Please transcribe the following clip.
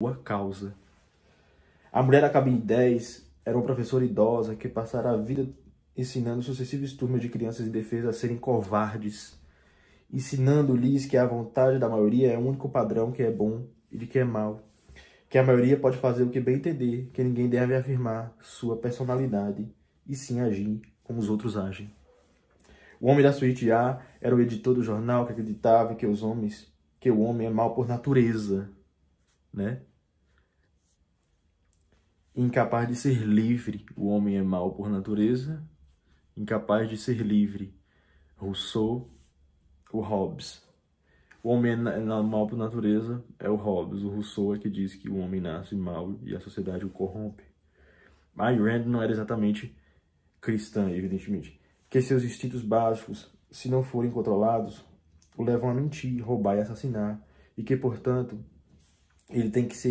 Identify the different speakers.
Speaker 1: boa causa. A mulher da cabine 10 era uma professora idosa que passara a vida ensinando sucessivos turmas de crianças indefesas a serem covardes, ensinando-lhes que a vontade da maioria é o único padrão que é bom e de que é mal, que a maioria pode fazer o que bem entender, que ninguém deve afirmar sua personalidade e sim agir como os outros agem. O homem da suíte A era o editor do jornal que acreditava que os homens, que o homem é mal por natureza, né? incapaz de ser livre, o homem é mau por
Speaker 2: natureza, incapaz de ser livre, Rousseau, o Hobbes. O homem é mal por natureza é o Hobbes. O Rousseau é que diz que o homem nasce mal e a sociedade o corrompe. Ayn Rand não era exatamente cristã, evidentemente. Que seus instintos básicos, se não forem controlados,
Speaker 1: o levam a mentir, roubar e assassinar. E que, portanto, ele tem que ser